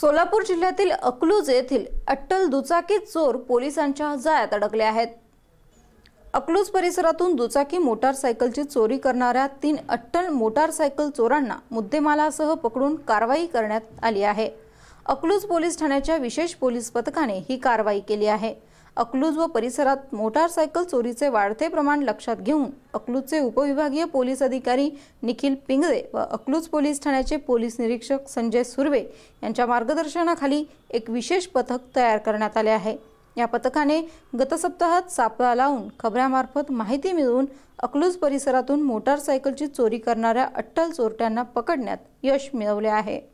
सोलापूर जिल्ह्यातील अकलूज येथील अट्टल दुचाकी चोर पोलिसांच्या जाळ्यात अडकले आहेत अकलूज परिसरातून दुचाकी मोटारसायकलची चोरी करणाऱ्या तीन अट्टल मोटारसायकल चोरांना मुद्देमालासह पकडून कारवाई करण्यात आली आहे अकलूज पोलीस ठाण्याच्या विशेष पोलीस पथकाने ही कारवाई केली आहे अकलूज व परिसरात मोटारसायकल चोरीचे वाढते प्रमाण लक्षात घेऊन अकलूजचे उपविभागीय पोलीस अधिकारी निखिल पिंगळे व अकलूज पोलीस ठाण्याचे पोलीस निरीक्षक संजय सुर्वे यांच्या मार्गदर्शनाखाली एक विशेष पथक तयार करण्यात आले आहे या पथकाने गतसप्ताहात सापळा लावून खबऱ्यामार्फत माहिती मिळवून अकलूज परिसरातून मोटारसायकलची चोरी करणाऱ्या अट्टल चोरट्यांना पकडण्यात यश मिळवले आहे